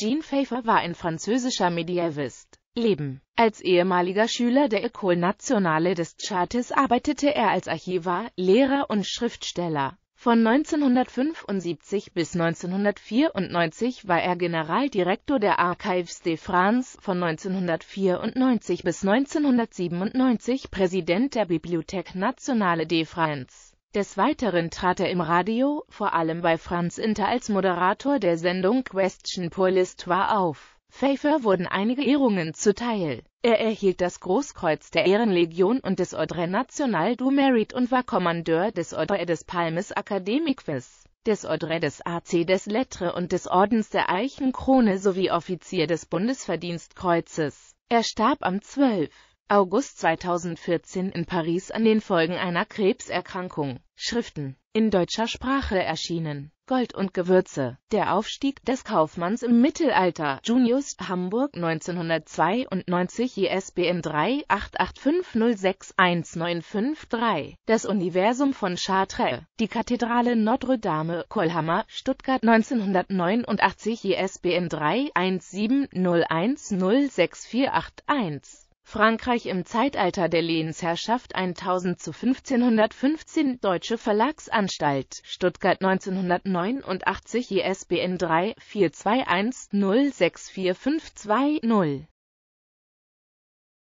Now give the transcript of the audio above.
Jean Pfeiffer war ein französischer Mediävist. Leben. Als ehemaliger Schüler der École Nationale des Chartes arbeitete er als Archivar, Lehrer und Schriftsteller. Von 1975 bis 1994 war er Generaldirektor der Archives de France, von 1994 bis 1997 Präsident der Bibliothèque Nationale de France. Des Weiteren trat er im Radio, vor allem bei Franz Inter als Moderator der Sendung Question pour l'Histoire auf. Pfeiffer wurden einige Ehrungen zuteil. Er erhielt das Großkreuz der Ehrenlegion und des Ordre National du Merit und war Kommandeur des Ordre des Palmes Académiques, des Ordre des AC des Lettres und des Ordens der Eichenkrone sowie Offizier des Bundesverdienstkreuzes. Er starb am 12. August 2014 in Paris an den Folgen einer Krebserkrankung. Schriften. In deutscher Sprache erschienen. Gold und Gewürze. Der Aufstieg des Kaufmanns im Mittelalter. Junius, Hamburg 1992, ISBN 3 8850619553. Das Universum von Chartres. Die Kathedrale Notre-Dame, Kolhammer, Stuttgart 1989, ISBN 3 1701068481. Frankreich im Zeitalter der Lehnsherrschaft 1000 zu 1515 Deutsche Verlagsanstalt Stuttgart 1989 ISBN 3 4210 64520